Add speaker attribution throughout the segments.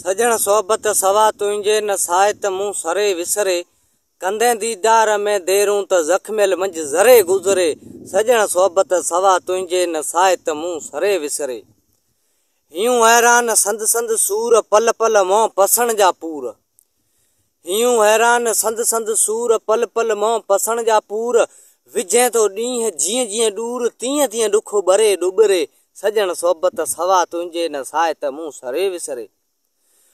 Speaker 1: सजणु सोबत सवा तुंहिंजे न साहित मूं सरे विसरे कंदे दीदार में देरूं त ज़ख़्मियल मंझि ज़रे गुज़रे सजणु सोबत सवा तुंहिंजे न साइत मूं सरे विसरे हीउ हैरान संद संद सूर पल पल मोह पसण जा पूर हियूं हैरान संद संद सूर पल पल मोह पसण जा पूर विझे थो ॾींहं जीअं जीअं डूर तीअं तीअं ॾुखु भरे डुबरे सजणु सोबत सवा तुंहिंजे न सहित मूं सरे विसरे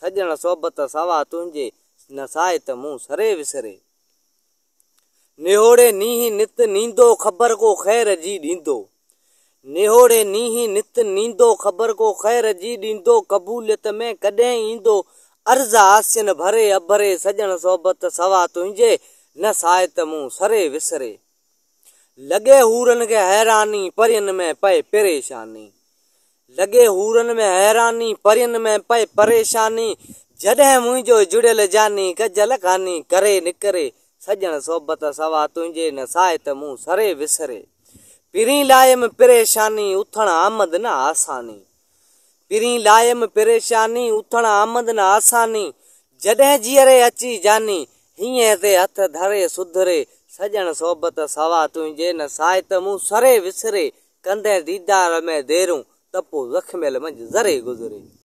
Speaker 1: सजण सोबत सवा तुंहिंजे न साए सरे विसरे निहोड़े नीह नित नींदो ख़बर को ख़ैर जी ॾींदो निहोड़े नीह नित नींदो ख़बर को ख़ैर जी ॾींदो क़बूलियत में कॾहिं ईंदो अर्ज़ आसियुनि भरे अभरे सॼण सोबत सवा तुंहिंजे न साए साहित मूं सरे विसरे लॻे हूरनि खे हैरानी परियुनि में पए परेशानी लॻे हूरनि में हैरानी परियुनि में पए परेशानी जॾहिं मुंहिंजो जुड़ियल जानी गजल करे निकरे सजण सोबत सवा तुंहिंजे न साए सरे विसरे पिरी परेशानी साहित आमद न आसानी पिरी लायमि परेशानी उथण आमद न आसानी जीअरे अची जानी हीअं ते हथ धरे सुधरे सॼण सोबत सवा तुंहिंजे न साए साहित मूं सरे विसरे कंदे दीदार में देरूं तपो जख्म जरे गुजरे